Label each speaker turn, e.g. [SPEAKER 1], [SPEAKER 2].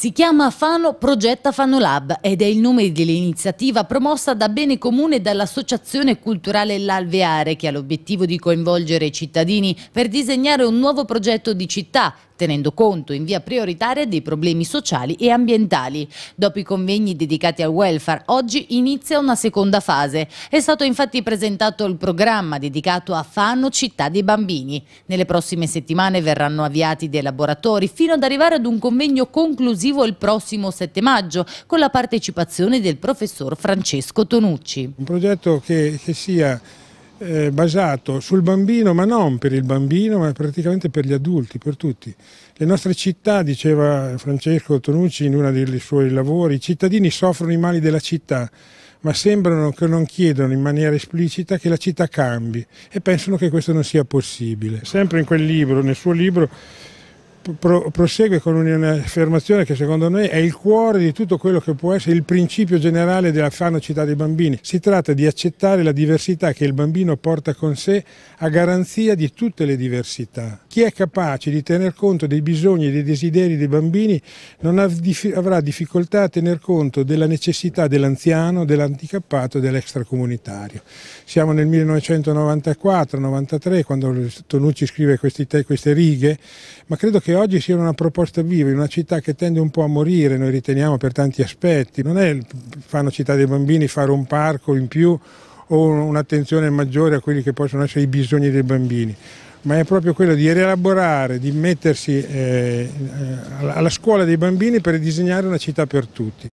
[SPEAKER 1] Si chiama Fano Progetta Fano Lab ed è il nome dell'iniziativa promossa da Bene Comune dall'Associazione Culturale L'Alveare che ha l'obiettivo di coinvolgere i cittadini per disegnare un nuovo progetto di città tenendo conto in via prioritaria dei problemi sociali e ambientali. Dopo i convegni dedicati al welfare, oggi inizia una seconda fase. È stato infatti presentato il programma dedicato a Fano Città dei Bambini. Nelle prossime settimane verranno avviati dei laboratori fino ad arrivare ad un convegno conclusivo il prossimo 7 maggio con la partecipazione del professor Francesco Tonucci.
[SPEAKER 2] Un progetto che, che sia eh, basato sul bambino, ma non per il bambino, ma praticamente per gli adulti, per tutti. Le nostre città, diceva Francesco Tonucci in uno dei suoi lavori, i cittadini soffrono i mali della città, ma sembrano che non chiedano in maniera esplicita che la città cambi e pensano che questo non sia possibile. Sempre in quel libro, nel suo libro, pro, prosegue con un'affermazione che secondo noi è il cuore di tutto quello che può essere il principio generale della fanocità dei bambini. Si tratta di accettare la diversità che il bambino porta con sé a garanzia di tutte le diversità. Chi è capace di tener conto dei bisogni e dei desideri dei bambini non avrà difficoltà a tener conto della necessità dell'anziano, dell'anticappato e dell'extracomunitario. Siamo nel 1994-93 quando Tonucci scrive queste, queste righe, ma credo che che oggi sia una proposta viva in una città che tende un po' a morire, noi riteniamo per tanti aspetti, non è fanno città dei bambini fare un parco in più o un'attenzione maggiore a quelli che possono essere i bisogni dei bambini, ma è proprio quello di rielaborare, di mettersi eh, eh alla scuola dei bambini per disegnare una città per tutti.